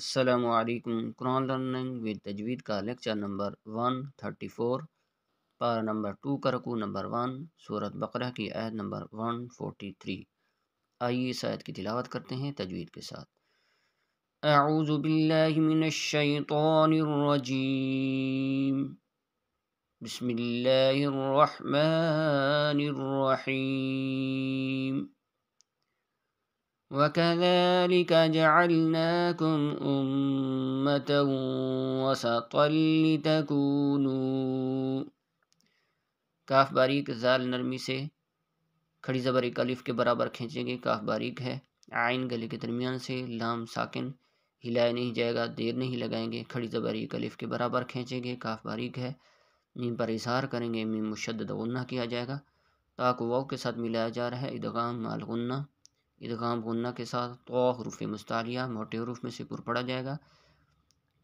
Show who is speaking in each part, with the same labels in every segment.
Speaker 1: السلام علیکم قرآن learning with تجوید کا lecture number one thirty four پار نمبر ٹو کا رکو نمبر ون صورت بقرہ کی عید نمبر ون فورٹی تھری آئیے اس عید کی تلاوت کرتے ہیں تجوید کے ساتھ اعوذ باللہ من الشیطان الرجیم بسم اللہ الرحمن الرحیم وَكَذَلِكَ جَعَلْنَاكُمْ أُمَّةً وَسَطًا لِتَكُونُوا کاف باریک زال نرمی سے کھڑی زبر ایک الف کے برابر کھینچیں گے کاف باریک ہے آئین گلے کے درمیان سے لام ساکن ہلایا نہیں جائے گا دیر نہیں لگائیں گے کھڑی زبر ایک الف کے برابر کھینچیں گے کاف باریک ہے میم پر اظہار کریں گے میم مشدد غنہ کیا جائے گا واؤ کے ساتھ ملایا جا رہا ہے ادغام مال غنہ ادغام غنہ کے ساتھ حروف مستعلیہ موٹے حروف میں سکر پڑا جائے گا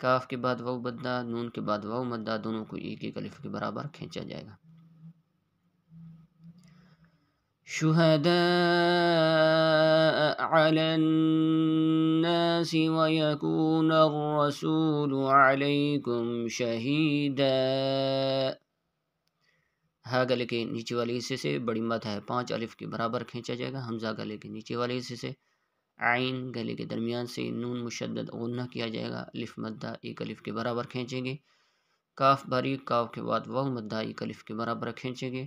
Speaker 1: کاف کے بعد وو بدہ نون کے بعد واؤ مدہ دونوں کو ایک ایک الف کے برابر کھینچا جائے گا شہداء الناس الرسول علیکم شہید ہا گلے کے نیچے والے حصے سے بڑی مت ہے پانچ الف کے برابر کھینچا جائے گا حمزہ گلے کے نیچے والے حصے سے آئین گلے کے درمیان سے نون مشدد غنہ کیا جائے گا الف مدہ ایک الف کے برابر کھینچیں گے کاف باریک کاف کے بعد وہ مدہ ایک الف کے برابر کھینچیں گے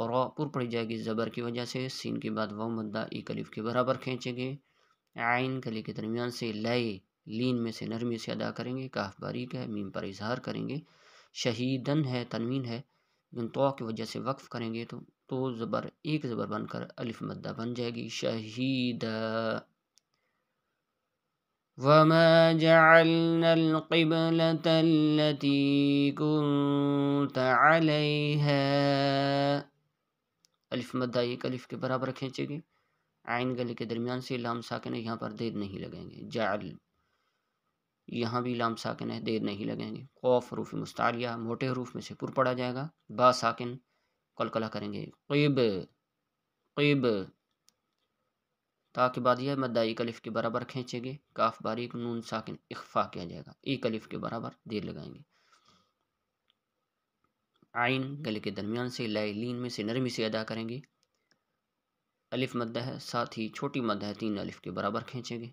Speaker 1: اور پر پڑی جائے گی زبر کی وجہ سے سین کے بعد وہ مدہ ایک الف کے برابر کھینچیں گے آئین گلے کے درمیان سے لئے لین میں سے نرمی سے ادا کریں گے کاف باریک ہے میم پر اظہار کریں گے شہیدن ہے تنوین ہے جن تو کی وجہ سے وقف کریں گے تو تو زبر ایک زبر بن کر الف مدہ بن جائے گی شہید وما جعلنا القبلة التي كنت عليها الف مدہ ایک الف کے برابر کھینچے گی آئین گلے کے درمیان سے لام ساکنے یہاں پر دیر نہیں لگیں گے جعل یہاں بھی لام ساکن ہے دیر نہیں لگیں گے خوف حروف مستعلیہ موٹے حروف میں سے پر پڑا جائے گا با ساکن قلا کریں گے قیب قیب تاکہ یہ مدہ ایک کلف کے برابر کھینچیں گے کاف باریک نون ساکن اخفا کیا جائے گا ایک کلف کے برابر دیر لگائیں گے آئین گلے کے درمیان سے لائے لین میں سے نرمی سے ادا کریں گے الف مدہ ہے ساتھ ہی چھوٹی مدہ ہے تین الف کے برابر کھینچیں گے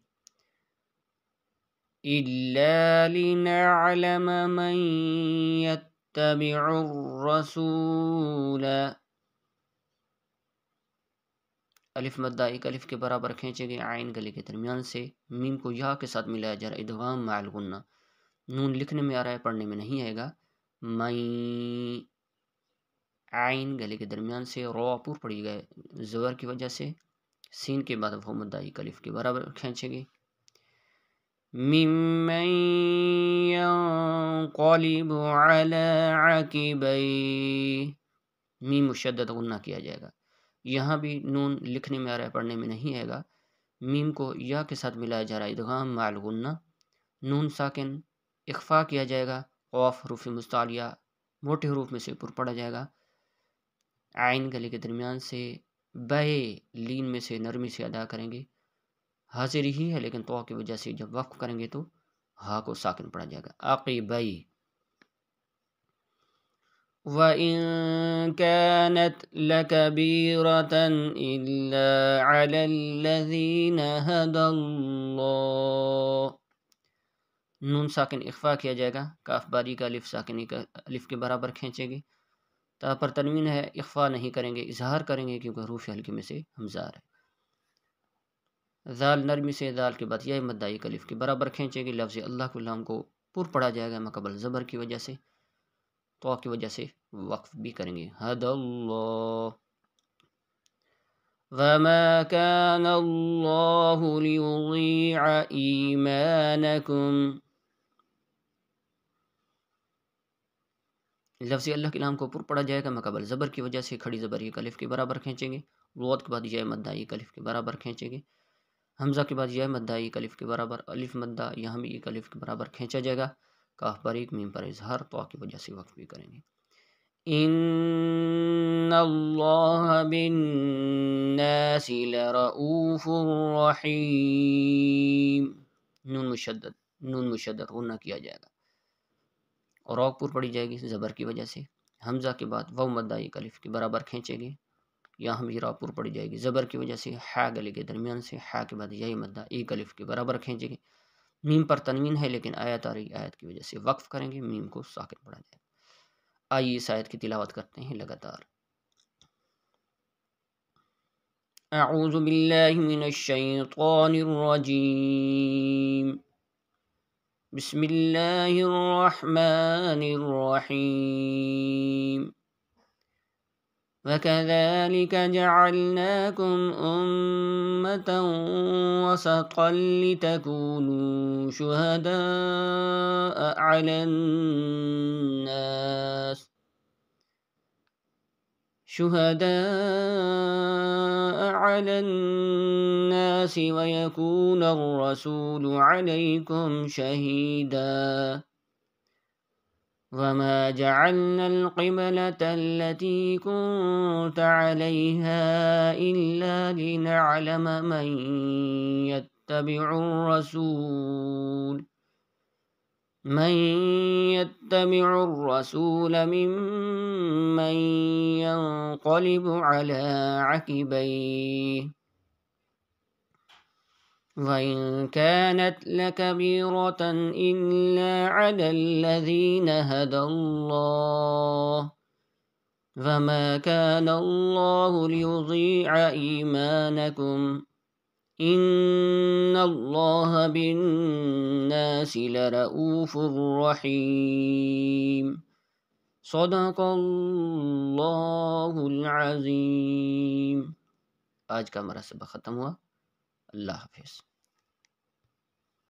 Speaker 1: الف مدہ ایک الف کے برابر کھینچے گئے آئین گلے کے درمیان سے میم کو یا ساتھ ملایا جا رہا ادغام مع الغنہ نون لکھنے میں آ رہا ہے پڑھنے میں نہیں آئے گا مئی آئین گلے کے درمیان سے رو آپور پڑی گئے زور کی وجہ سے سین کے بعد وہ مدعی کلف کے برابر کھینچے گئے ممن ینقلب علی بہ میم مشدد شدت کیا جائے گا یہاں بھی نون لکھنے میں آ رہا ہے پڑھنے میں نہیں آئے گا میم کو یا کے ساتھ ملایا جا رہا ہے ادغام الغنہ نون ساکن اخفا کیا جائے گا قوف حروف مستعلیہ موٹے حروف میں سے پر پڑھا جائے گا آئین گلے کے درمیان سے بے لین میں سے نرمی سے ادا کریں گے حاضر ہی ہے لیکن توہ کی وجہ سے جب وقف کریں گے تو ہا کو ساکن پڑا جائے گا وَإِن كَانَتْ لَكَبِيرَةً إِلَّا عَلَى الَّذِينَ هَدَ اللَّهِ نون ساکن اخفا کیا جائے گا کاف باری کا لف ساکن کاف کے برابر کھینچے گی تا پر تنوین ہے اخفا نہیں کریں گے اظہار کریں گے کیونکہ حروف حلقے میں سے ہمزار ہے ذال نرمی سے زال کے بعد یہ مدعی کلیف کے برابر کھینچے گی لفظ اللہ کے لام کو پر پڑھا جائے گا مقبل زبر کی وجہ سے تو کی وجہ سے وقف بھی کریں گے حد اللہ لفظ اللہ کے نام کو پر پڑا جائے گا مقابل زبر کی وجہ سے کھڑی زبر یہ کلف کے برابر کھینچیں گے کے بعد یا یہ کلف کے برابر کھینچیں گے حمزہ کے بعد یہ مدہ ایک علف کے برابر الف مدہ یہاں بھی ایک علف کے برابر کھینچا جائے گا کاف پر ایک میم پر اظہار تو کی وجہ سے وقت بھی کریں گے ان اللہ بن لرعوف الرحیم نون مشدد نون مشدد غنہ کیا جائے گا اور روک پور پڑی جائے گی زبر کی وجہ سے حمزہ کے بعد وہ ایک علف کے برابر کھینچیں گے یا یہاں پور پڑی جائے گی زبر کی وجہ سے ہا گلے کے درمیان سے کے بعد یہی مدہ ایک الف کے برابر کھینچے گی میم پر تنوین ہے لیکن آیت آ رہی آیت کی وجہ سے وقف کریں گے میم کو ساکت پڑھا جائے گا آئیے اس آیت کی تلاوت کرتے ہیں لگاتار وكذلك جعلناكم أمة وسطا لتكونوا شهداء على الناس شهداء على الناس ويكون الرسول عليكم شهيداً وما جعلنا القبلة التي كنت عليها إلا لنعلم من يتبع الرسول من يتبع الرسول ممن ينقلب على عقبيه وإن كانت لكبيرة إلا على الذين هدى الله فما كان الله ليضيع إيمانكم إن الله بالناس لرؤوف رحيم صدق الله العظيم آج کا हमारा ختم ہوا اللہ حافظ